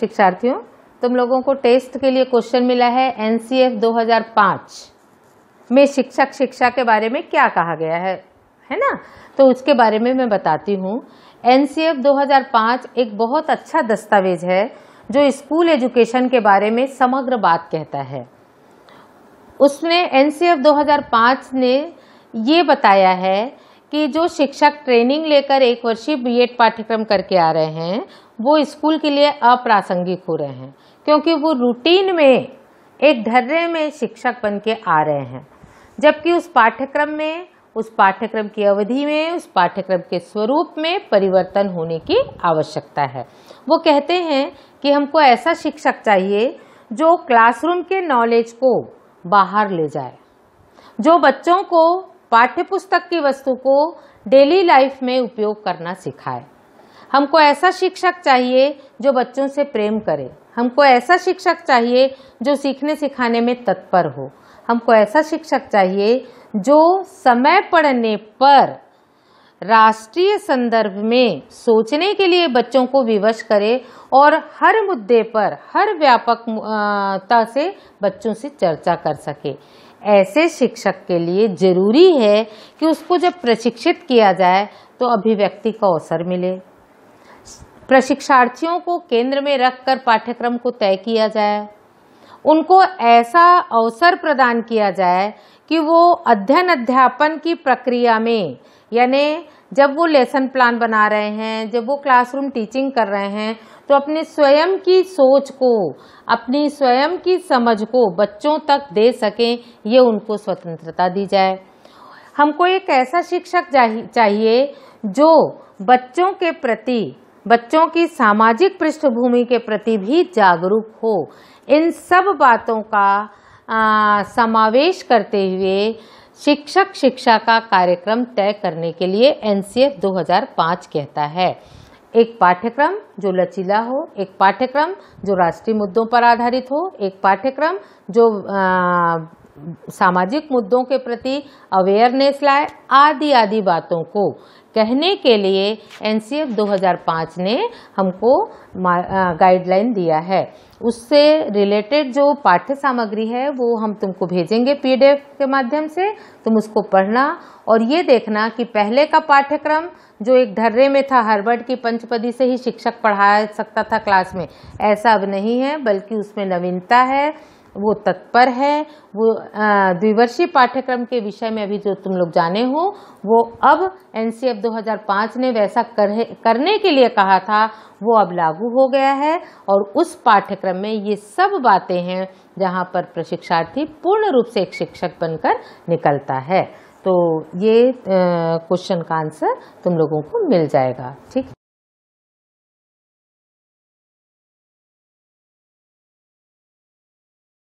शिक्षार्थियों तुम लोगों को टेस्ट के लिए क्वेश्चन मिला है एनसीएफ 2005 में शिक्षक शिक्षा के बारे में क्या कहा गया है है ना तो उसके बारे में मैं बताती हूँ एनसीएफ 2005 एक बहुत अच्छा दस्तावेज है जो स्कूल एजुकेशन के बारे में समग्र बात कहता है उसने एनसीएफ 2005 ने ये बताया है कि जो शिक्षक ट्रेनिंग लेकर एक वर्षीय बीएड पाठ्यक्रम करके आ रहे हैं वो स्कूल के लिए अप्रासंगिक हो रहे हैं क्योंकि वो रूटीन में एक धर्रे में शिक्षक बन के आ रहे हैं जबकि उस पाठ्यक्रम में उस पाठ्यक्रम की अवधि में उस पाठ्यक्रम के स्वरूप में परिवर्तन होने की आवश्यकता है वो कहते हैं कि हमको ऐसा शिक्षक चाहिए जो क्लासरूम के नॉलेज को बाहर ले जाए जो बच्चों को पाठ्यपुस्तक की वस्तु को डेली लाइफ में उपयोग करना सिखाए हमको ऐसा शिक्षक चाहिए जो बच्चों से प्रेम करे हमको ऐसा शिक्षक चाहिए जो सीखने सिखाने में तत्पर हो हमको ऐसा शिक्षक चाहिए जो समय पड़ने पर राष्ट्रीय संदर्भ में सोचने के लिए बच्चों को विवश करे और हर मुद्दे पर हर व्यापकता से बच्चों से चर्चा कर सके ऐसे शिक्षक के लिए ज़रूरी है कि उसको जब प्रशिक्षित किया जाए तो अभिव्यक्ति का अवसर मिले प्रशिक्षार्थियों को केंद्र में रखकर पाठ्यक्रम को तय किया जाए उनको ऐसा अवसर प्रदान किया जाए कि वो अध्ययन अध्यापन की प्रक्रिया में यानी जब वो लेसन प्लान बना रहे हैं जब वो क्लासरूम टीचिंग कर रहे हैं तो अपने स्वयं की सोच को अपनी स्वयं की समझ को बच्चों तक दे सकें ये उनको स्वतंत्रता दी जाए हमको एक ऐसा शिक्षक चाहिए जो बच्चों के प्रति बच्चों की सामाजिक पृष्ठभूमि के प्रति भी जागरूक हो इन सब बातों का समावेश करते हुए शिक्षक शिक्षा का कार्यक्रम तय करने के लिए एन 2005 कहता है एक पाठ्यक्रम जो लचीला हो एक पाठ्यक्रम जो राष्ट्रीय मुद्दों पर आधारित हो एक पाठ्यक्रम जो आ, सामाजिक मुद्दों के प्रति अवेयरनेस लाए आदि आदि बातों को कहने के लिए एन 2005 ने हमको गाइडलाइन दिया है उससे रिलेटेड जो पाठ्य सामग्री है वो हम तुमको भेजेंगे पीडीएफ के माध्यम से तुम उसको पढ़ना और ये देखना कि पहले का पाठ्यक्रम जो एक धर्रे में था हर्बर्ट की पंचपदी से ही शिक्षक पढ़ा सकता था क्लास में ऐसा अब नहीं है बल्कि उसमें नवीनता है वो तत्पर है वो द्विवर्षीय पाठ्यक्रम के विषय में अभी जो तुम लोग जाने हो वो अब एन 2005 ने वैसा कर, करने के लिए कहा था वो अब लागू हो गया है और उस पाठ्यक्रम में ये सब बातें हैं जहाँ पर प्रशिक्षार्थी पूर्ण रूप से एक शिक्षक बनकर निकलता है तो ये क्वेश्चन का आंसर तुम लोगों को मिल जाएगा ठीक